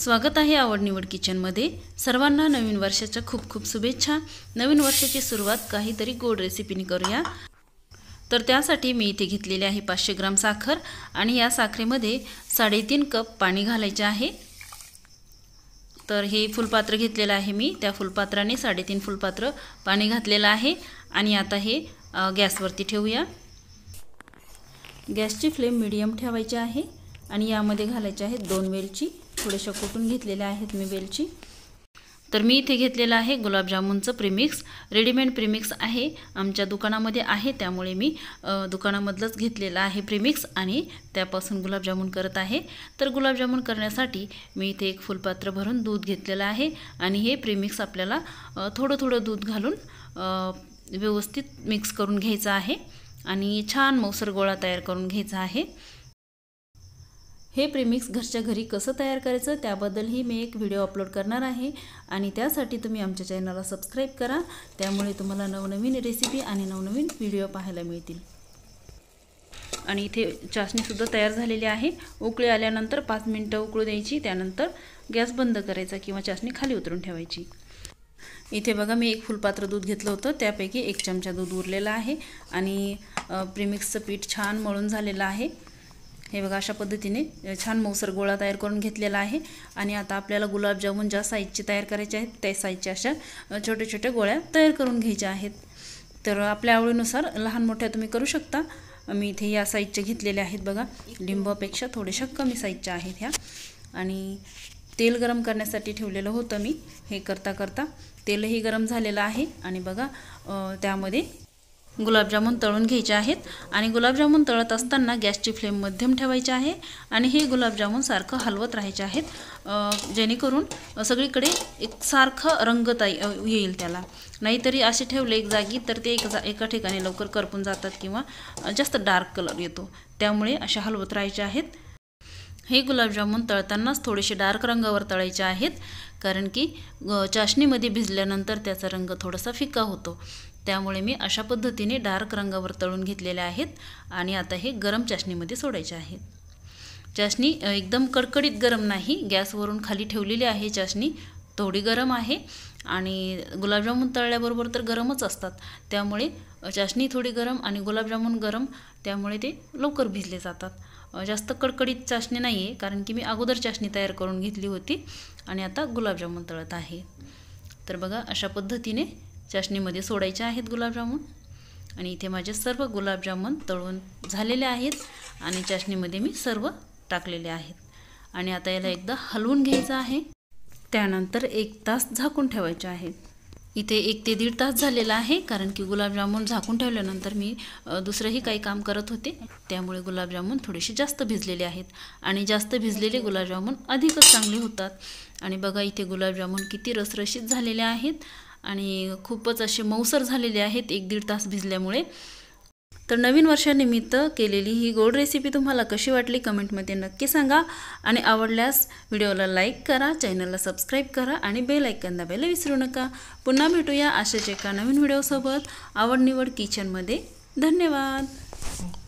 स्वागत आहे आवड निवड किचनमध्ये सर्वांना नवीन वर्षाच्या खूप खूप शुभेच्छा नवीन वर्षाची सुरुवात काहीतरी गोड रेसिपीने करूया तर त्यासाठी मी इथे घेतलेले आहे पाचशे ग्राम साखर आणि या साखरेमध्ये साडेतीन कप पाणी घालायचे आहे तर हे फुलपात्र घेतलेलं आहे मी त्या फुलपात्राने साडेतीन फुलपात्र पाणी घातलेलं आहे आणि आता हे गॅसवरती ठेवूया गॅसची फ्लेम मिडियम ठेवायची आहे आणि यामध्ये घालायची आहे दोन वेलची थोडेशा कुटून घेतलेल्या आहेत मी वेलची तर मी इथे घेतलेलं आहे गुलाबजामुनचं प्रीमिक्स रेडीमेड प्रिमिक्स आहे आमच्या दुकानामध्ये आहे त्यामुळे मी दुकानामधलंच घेतलेलं आहे प्रिमिक्स आणि त्यापासून गुलाबजामुन करत आहे तर गुलाबजामुन करण्यासाठी मी इथे एक फुलपात्र भरून दूध घेतलेलं आहे आणि हे प्रिमिक्स आपल्याला थोडं थोडं दूध घालून व्यवस्थित मिक्स करून घ्यायचं आहे आणि छान मौसर गोळा तयार करून घ्यायचा आहे हे प्रिमिक्स घरच्या घरी कसं तयार करायचं त्याबद्दलही मी एक व्हिडिओ अपलोड करणार आहे आणि त्यासाठी तुम्ही आमच्या चॅनलला सबस्क्राईब करा त्यामुळे तुम्हाला नवनवीन रेसिपी आणि नवनवीन व्हिडिओ पाहायला मिळतील आणि इथे चाचणीसुद्धा तयार झालेली आहे उकळी आल्यानंतर पाच मिनटं उकळू द्यायची त्यानंतर गॅस बंद करायचा किंवा चाचणी खाली उतरून ठेवायची इथे बघा मी एक फुलपात्र दूध घेतलं होतं त्यापैकी एक चमचा दूध उरलेला आहे आणि प्रिमिक्सचं पीठ छान मळून झालेलं आहे हे बघा अशा पद्धतीने छान मऊसर गोळा तयार करून घेतलेला आहे आणि आता आपल्याला गुलाबजामून ज्या साईजची तयार करायचे आहेत त्या साईजच्या अशा छोट्या छोट्या गोळ्या तयार करून घ्यायच्या आहेत तर आपल्या आवडीनुसार लहान मोठ्या तुम्ही करू शकता मी इथे या साईजचे घेतलेले आहेत बघा लिंबापेक्षा थोड्याशा कमी साईजच्या आहेत ह्या आणि तेल गरम करण्यासाठी ठेवलेलं होतं मी हे करता करता तेलही गरम झालेलं आहे आणि बघा त्यामध्ये गुलाबजामुन तळून घ्यायचे आहेत आणि गुलाबजामुन तळत असताना गॅसची फ्लेम मध्यम ठेवायची आहे आणि हे गुलाबजामुन सारखं हलवत राहायचे आहेत जेणेकरून सगळीकडे एक सारखं रंगत येईल त्याला नाहीतरी असे ठेवले एक जागी तर ते एक जा एका ठिकाणी लवकर करपून जातात किंवा जास्त डार्क कलर येतो त्यामुळे अशा हलवत राहायचे आहेत हे गुलाबजामुन तळतानाच थोडेसे डार्क रंगावर तळायचे आहेत कारण की चाशणीमध्ये भिजल्यानंतर त्याचा रंग थोडासा फिका होतो त्यामुळे मी अशा पद्धतीने डार्क रंगावर तळून घेतलेले आहेत आणि आता हे गरम चाशणीमध्ये सोडायचे आहेत चाशणी एकदम कडकडीत गरम नाही गॅसवरून खाली ठेवलेली आहे चाशणी थोडी गरम आहे आणि गुलाबजामुन तळल्याबरोबर तर गरमच असतात त्यामुळे चाशणी थोडी गरम आणि गुलाबजामुन गरम त्यामुळे ते लवकर भिजले जातात जास्त कडकडीत चाशणी नाही आहे कारण की मी अगोदर चाशणी तयार करून घेतली होती आणि आता गुलाबजामुन तळत आहे तर बघा अशा पद्धतीने चाशणीमध्ये सोडायचे आहेत गुलाबजामून आणि इथे माझे सर्व गुलाबजामून तळून झालेले आहेत आणि चाशणीमध्ये मी सर्व टाकलेले आहेत आणि आता याला एकदा हलवून घ्यायचं आहे त्यानंतर एक तास झाकून ठेवायचे आहेत इथे एक ते दीड तास झालेला आहे कारण की गुलाबजामुन झाकून ठेवल्यानंतर मी दुसरंही काही काम करत होते त्यामुळे गुलाबजामुन थोडेसे जास्त भिजलेले आहेत आणि जास्त भिजलेले गुलाबजामुन अधिकच चांगले होतात आणि बघा इथे गुलाबजामुन किती रसरशीत झालेले आहेत आणि खूपच असे मऊसर झालेले आहेत एक दीड तास भिजल्यामुळे तर नवीन वर्षानिमित्त केलेली ही गोड रेसिपी तुम्हाला कशी वाटली कमेंटमध्ये नक्की सांगा आणि आवडल्यास व्हिडिओला लाईक करा चॅनलला सबस्क्राईब करा आणि बेल ऐकन दाबायला विसरू नका पुन्हा भेटूया अशाच एका नवीन व्हिडिओसोबत आवडनिवड किचनमध्ये धन्यवाद